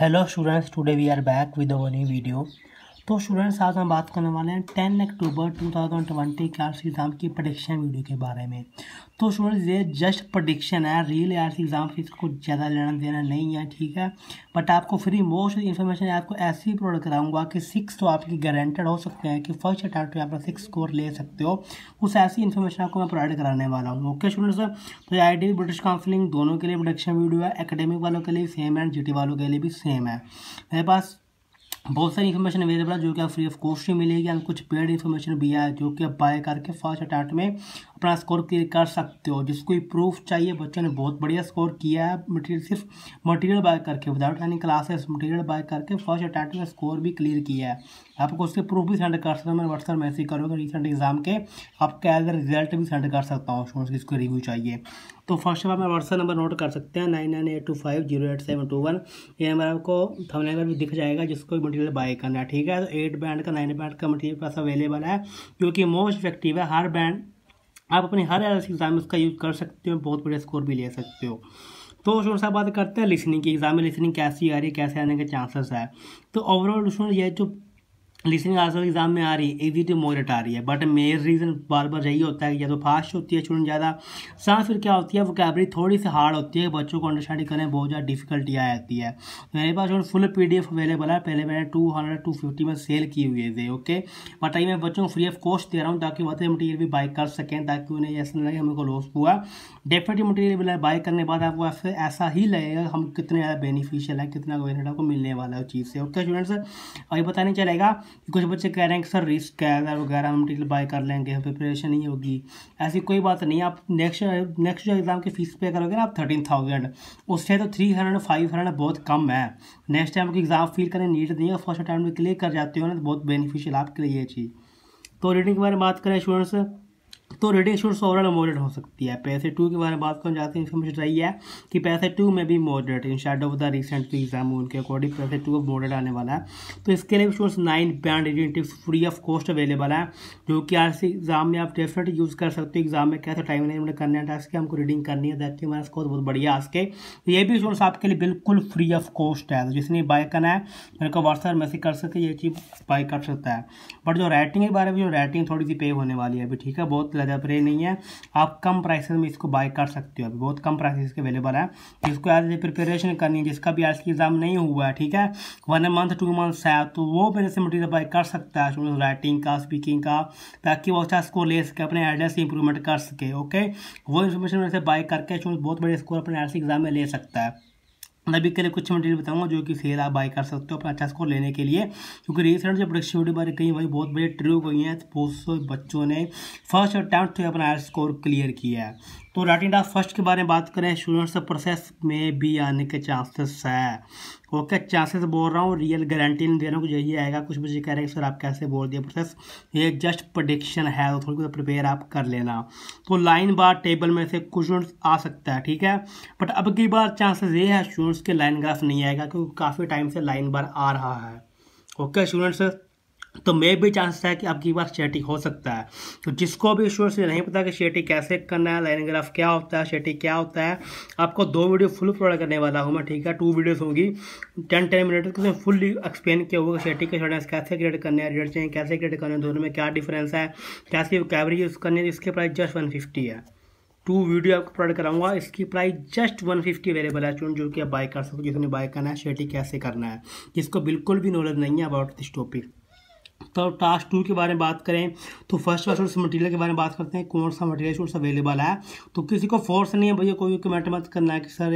hello students today we are back with a new video तो students आज हम बात करने वाले हैं ten October two thousand twenty C exam की प्रडिक्शन वीडियो के बारे में तो स्टूडेंट्स ये जस्ट प्रडिक्शन है रियल सी एग्ज़ाम से इसको ज़्यादा लेना देना नहीं है ठीक है बट आपको फ्री मोस्ट इन्फॉर्मेशन आपको ऐसी प्रोवाइड कराऊंगा कि सिक्स तो आपकी गारंटेड हो सकते हैं कि फर्स्ट अटैम्प्ट आप सिक्स स्कोर ले सकते हो उस ऐसी इन्फॉर्मेशन आपको मैं प्रोवाइड कराने वाला हूँ ओके स्टूडेंट्स तो आई ब्रिटिश काउंसिलिंग दोनों के लिए प्रोडक्शन वीडियो है एकेडमिक वालों के लिए सेम है जी वालों के लिए भी सेम है मेरे पास बहुत सारी इन्फॉर्मेशन अवेलेबल है जो कि आप फ्री ऑफ कॉस्ट ही मिलेगी एंड कुछ पेड इन्फॉर्मेशन भी है जो कि आप बाय करके फर्स्ट अटैम्प्ट में अपना स्कोर क्लियर कर सकते हो जिसको प्रूफ चाहिए बच्चों ने बहुत बढ़िया स्कोर किया है मटेरियल सिर्फ मटेरियल बाय करके without any classes material buy करके फर्स्ट अटैम्प्ट में स्कोर भी क्लियर किया है आपको उसके प्रूफ भी सेंड कर सकता हूँ मैं व्हाट्सएप मैसेज करूँगा रिसेंट एग्जाम के आपका एज रिजल्ट भी सेंड कर सकता हूँ स्टूडेंट्स जिसको रिव्यू चाहिए तो फर्स्ट ऑफ आप मैं व्हाट्सएप नंबर नोट कर सकते हैं nine nine eight two five zero eight seven two one ये नंबर आपको थमने पर भी दिख जाएगा जिसको मटेरियल बाय करना है ठीक है तो एट बैंड का नाइन बैंड का मटेरियल पास अवेलेबल है जो कि मोस्ट इफेक्टिव है हर बैंड आप अपने हर एस एग्ज़ाम में उसका यूज़ कर सकते हो बहुत बढ़िया स्कोर भी ले सकते हो तो स्टूडेंट साहब बात करते हैं लिसनिंग की एग्जाम में लिसनिंग कैसी आ रही है कैसे आने के चांसेस है तो ओवरऑल स्टूडेंट ये जो लिसनिंग आंसर एग्जाम में आ रही है इजी टू मोरेट आ रही है बट मेन रीज़न बार बार यही होता है कि या तो फास्ट होती है स्टूडेंट ज़्यादा साथ फिर क्या होती है वो कैबरी थोड़ी सी हार्ड होती है बच्चों को अंडरस्टैंडिंग करने में बहुत ज़्यादा डिफिकल्टी आ जाती है मेरे पास जो फुल पी अवेलेबल है पहले मैंने टू हंड्रेड टू फिफ्टी में सेल की हुई है ओके बट अभी मैं बच्चों को फ्री ऑफ कॉस्ट दे रहा हूँ ताकि वह मटीरियल भी बाई कर सकें ताकि उन्हें ऐसा नहीं लगे हमें को लॉस हुआ डेफिनेटली मटीरियल बाई करने के बाद आपको ऐसा ही लगेगा हम कितने ज़्यादा बेनिफिशियल है कितना बेनिफिट आपको मिलने वाला है उस चीज़ से ओके स्टूडेंट्स अभी पता नहीं चलेगा कुछ बच्चे कह रहे हैं कि सर रिस्क है वगैरह मटीरियल बाय कर लेंगे प्रिपरेशन नहीं होगी ऐसी कोई बात नहीं आप नेक्स्ट नेक्स्ट जो एग्ज़ाम की फ़ीस पे करोगे ना आप थर्टीन थाउजेंड उससे तो थ्री हंड्रेड फाइव हंड्रेड बहुत कम है नेक्स्ट टाइम की एग्ज़ाम फील करने नीट नहीं है फर्स्ट अटैम्प्ट में क्लियर कर जाते हो ना तो बहुत बेनिफिशियल आपके लिए ये चीज़ तो रीडिंग के बारे में बात करें स्टूडेंट्स तो रेडिंग छूट ओवरऑल मॉडरेट हो सकती है पैसे टू के बारे में बात करना चाहते हैं समझ रही है कि पैसे टू में भी moderate in shade of the recent exam उनके अकॉर्डिंग पैसे टू ऑफ मॉडरेट आने वाला है तो इसके लिए शोर्स nine band reading tips free of cost available है जो कि आर एग्जाम में आप डेफिनेट यूज़ कर सकते हो एग्जाम में कैसे टाइम मैनेजमेंट करना है टास्क हमको रीडिंग करनी है दैट हमारा स्कोर बहुत बढ़िया आज के तो ये भी शोर्स आपके लिए बिल्कुल फ्री ऑफ कॉस्ट है तो जिसने बाय करना है मेरे को व्हाट्सएप मैसेज कर सकते ये चीज़ बाय कर सकता है बट जो राइटिंग के बारे में जो राइटिंग थोड़ी सी पे होने वाली है अभी ठीक है बहुत ज़्यादा प्रे नहीं है आप कम प्राइस में इसको बाय कर सकते हो अभी बहुत कम प्राइस इसके अवेलेबल है जिसको आज प्रिपरेशन करनी है जिसका भी आज की एग्ज़ाम नहीं हुआ है ठीक है वन मंथ टू मंथ्स है तो वो मेरे से मटीरियल बाय कर सकता है स्टूडेंट राइटिंग का स्पीकिंग का ताकि वो अच्छा स्कोर ले सके अपने एड्रेस से इंप्रूवमेंट कर सके ओके वो इन्फॉर्मेशन मेरे से बाय करके स्टूडेंट बहुत बड़े स्कोर अपने एड्रेस एग्ज़ाम में ले सकता है अभी के लिए कुछ मटेरियल बताऊंगा जो कि सेल आप बाय कर सकते हो अपना अच्छा स्कोर लेने के लिए क्योंकि रिसेंट जो प्रोडक्टिविटी बारे कहीं भाई बहुत बड़े ट्रिक हुई हैं तो बहुत सौ बच्चों ने फर्स्ट अटैम्प्ट अपना हायर स्कोर क्लियर किया है तो राइटिंग राटिंडा फर्स्ट के बारे में बात करें स्टूडेंट्स प्रोसेस में भी आने के चांसेस है ओके चांसेस बोल रहा हूँ रियल गारंटी नहीं दे रहा हूँ कुछ यही आएगा कुछ मुझे कह रहे हैं सर आप कैसे बोल दिए प्रोसेस ये जस्ट प्रडिक्शन है तो थोड़ी बहुत प्रिपेयर आप कर लेना तो लाइन बार टेबल में से कुछ आ सकता है ठीक है बट अब की बार चांसेस ये है स्टूडेंट्स के लाइन ग्राफ नहीं आएगा क्योंकि काफ़ी टाइम से लाइन बार आ रहा है ओके स्टूडेंट्स तो मे भी चांसेस है कि आपकी पास शेटिंग हो सकता है तो जिसको भी श्योर से नहीं पता कि शेटिंग कैसे करना है लाइन ग्राफ क्या होता है शेटिंग क्या होता है आपको दो वीडियो फुल प्रोवाइड करने वाला हूँ मैं ठीक है टू वीडियोस होंगी टेन टेन मिनट उसमें फुल्ली एक्सप्लेन किया होगा शेटिंग के शेडेंस कैसे क्रिएट करने हैं रेड चेंज कैसे क्रिएट करने हैं दोनों में क्या डिफरेंस है कैसे कैवरेज यूज़ करनी है इसके प्राइस जस्ट वन है टू वीडियो आपको प्रोवाइड कराऊंगा इसकी प्राइस जस्ट 150 फिफ्टी अवेलेबल है स्टूडेंट जो कि आप बाय कर सकते हो जिसने बाय करना है शेटी कैसे करना है जिसको बिल्कुल भी नॉलेज नहीं है अबाउट दिस टॉपिक तो टास्क टू के बारे में बात करें तो फर्स्ट वाला उस मटेरियल के बारे में बात करते हैं कौन सा मटेरियल सोर्स अवेलेबल है तो किसी को फोर्स नहीं है भैया कोई कमेंट मत करना है कि सर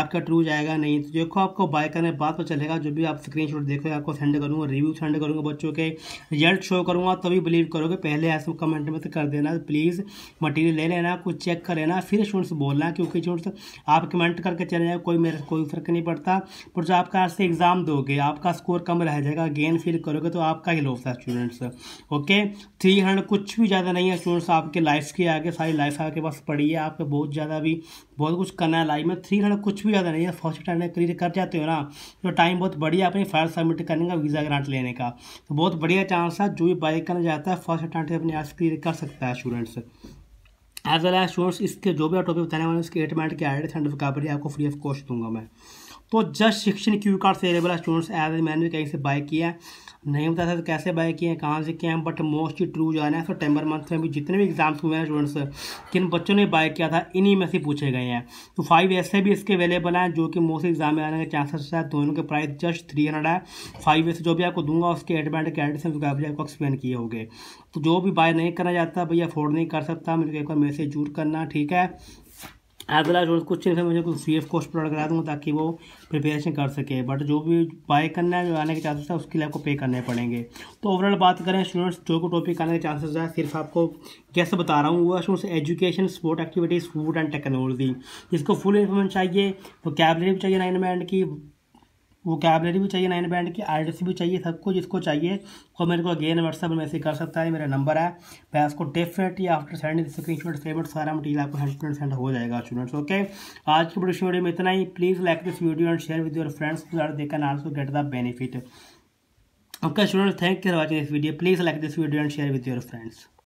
आपका ट्रू जाएगा नहीं तो देखो आपको बाय करने बाद पता चलेगा जो भी आप स्क्रीन शॉट देखोगे आपको सेंड करूँगा रिव्यू सेंड करूँगा बच्चों के रिजल्ट शो करूँगा तभी बिलीव करोगे पहले ऐसे कमेंट मत कर देना प्लीज़ मटीरियल ले लेना कुछ चेक कर लेना फिर शोर्स बोलना क्योंकि शोर्स आप कमेंट करके चले जाए कोई मेरे कोई फर्क नहीं पड़ता पर जो आपका ऐसे एग्ज़ाम दोगे आपका स्कोर कम रह जाएगा गेन फील करोगे तो आपका ही लॉस है स्टूडेंट्स ओके थ्री हंड्रेड कुछ भी ज़्यादा नहीं है स्टूडेंट्स आपके लाइफ के आगे सारी लाइफ आपके पास पड़ी है आपको बहुत ज़्यादा भी बहुत कुछ करना है लाइफ में थ्री हंड्रेड कुछ भी ज़्यादा नहीं है फर्स्ट स्टैंडर्ड क्लियर कर जाते हो ना तो टाइम बहुत बढ़िया अपनी फाइल सबमिट करने का वीज़ा ग्रांट लेने का तो बहुत बढ़िया चांस है जो भी बाइक करना चाहता है फर्स्ट अटैम्प्ट अपने आज क्लियर कर सकता है students as well as students इसके जो भी टॉपिक बताने वाले उसके एट मिनट के आइडेंट आपको फ्री ऑफ कॉस्ट दूंगा मैं तो जस्ट शिक्षण क्यू कार्ड से अवेलेबल स्टूडेंट्स एज ए मैंने भी कहीं से बाय किया है नहीं बताया था तो कैसे बाय किए हैं कहाँ से किए हैं बट मोस्ट ट्रू जो है ना सेप्टेम्बर मंथ में भी जितने भी एग्जाम्स हुए हैं स्टूडेंट्स किन बच्चों ने बाय किया था इन्हीं में से पूछे गए हैं तो फाइव ऐसे भी इसके अवेलेबल हैं जो कि मोस्ट एग्जाम में आने के चांसेस है दोनों के प्राइस जस्ट थ्री हंड्रेड है फाइव ऐसे जो भी आपको दूंगा उसके एडमेंट के एडिशन उसके आपको एक्सप्लेन किए होंगे तो जो भी बाय नहीं करना चाहता भैया अफोर्ड नहीं कर सकता मेरे को एक बार मैसेज जरूर करना ठीक है एज वेल एज कुछ इनमें मुझे कुछ सी एफ कोर्स प्रोवाइड करा दूँगा ताकि वो प्रिपेरेशन कर सके बट जो भी बाय करना है जो आने के चांसेस है उसके लिए आपको पे करने पड़ेंगे तो ओवरऑल बात करें स्टूडेंट्स जो को टॉपिक आने के चांसेस है सिर्फ आपको कैसे बता रहा हूँ वो students education sport activities food and technology जिसको फुल इन्फॉर्मेशन चाहिए वो कैबलरी भी चाहिए नाइन एंड की वो कैबलरी भी चाहिए नाइन बैंड की आई भी चाहिए सब कुछ इसको चाहिए और मेरे को अगेन व्हाट्सअप में मैसेज कर सकता है मेरा नंबर है मैं आपको definitely after send screenshot सेवट सारा मटीरियल आपको हंड्रेड स्टूडेंट सेंड हो जाएगा स्टूडेंट्स ओके आज की प्रोडक्शन वीडियो में इतना ही please like this video and share with your friends देखकर also get the benefit okay student thank you for watching this video please like this video and share with your friends